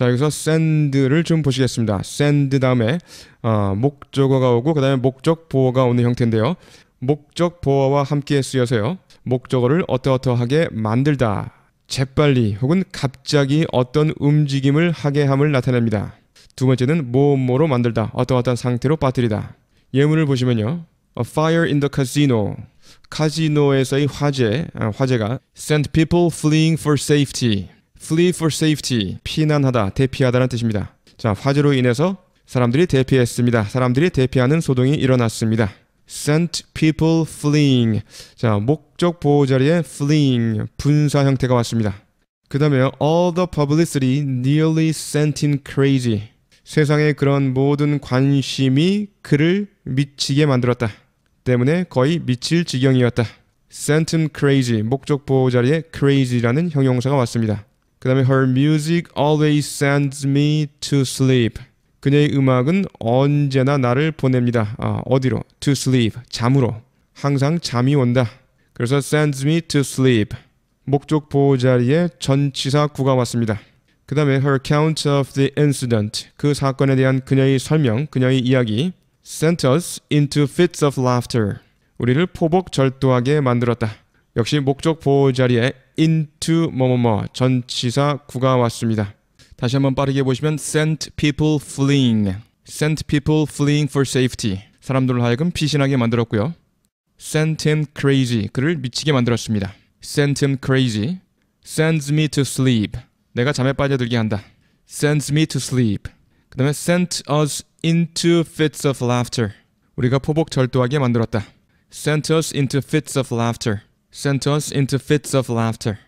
자 여기서 send를 좀 보시겠습니다. send 다음에 어, 목적어가 오고 그 다음에 목적 보어가 오는 형태인데요. 목적 보어와 함께 쓰여서요. 목적어를 어떠어떠하게 만들다, 재빨리 혹은 갑자기 어떤 움직임을 하게 함을 나타냅니다. 두 번째는 뭐뭐로 만들다, 어떠어떠한 상태로 빠뜨리다. 예문을 보시면요. A fire in the casino. 카지노에서의 화재, 아, 화재가 sent people fleeing for safety. flee for safety, 피난하다, 대피하다는 뜻입니다. 자, 화재로 인해서 사람들이 대피했습니다. 사람들이 대피하는 소동이 일어났습니다. sent people fleeing. 자, 목적 보호 자리에 fleeing 분사 형태가 왔습니다. 그다음에 all the publicity nearly sent him crazy. 세상의 그런 모든 관심이 그를 미치게 만들었다. 때문에 거의 미칠 지경이었다. sent him crazy. 목적 보호 자리에 crazy라는 형용사가 왔습니다. 그 다음에 Her music always sends me to sleep. 그녀의 음악은 언제나 나를 보냅니다. 아, 어디로? To sleep. 잠으로. 항상 잠이 온다. 그래서 sends me to sleep. 목적 보호 자리에 전치사 구가 왔습니다. 그 다음에 her account of the incident. 그 사건에 대한 그녀의 설명, 그녀의 이야기. sent us into fits of laughter. 우리를 포복 절도하게 만들었다. 역시 목적 보호 자리에 into 뭐뭐뭐 전치사 구가 왔습니다. 다시 한번 빠르게 보시면 sent people fleeing, sent people fleeing for safety. 사람들을 하여금 피신하게 만들었고요. sent him crazy. 그를 미치게 만들었습니다. sent him crazy. sends me to sleep. 내가 잠에 빠져들게 한다. sends me to sleep. 그 다음에 sent us into fits of laughter. 우리가 포복 절도하게 만들었다. sent us into fits of laughter. sent us into fits of laughter.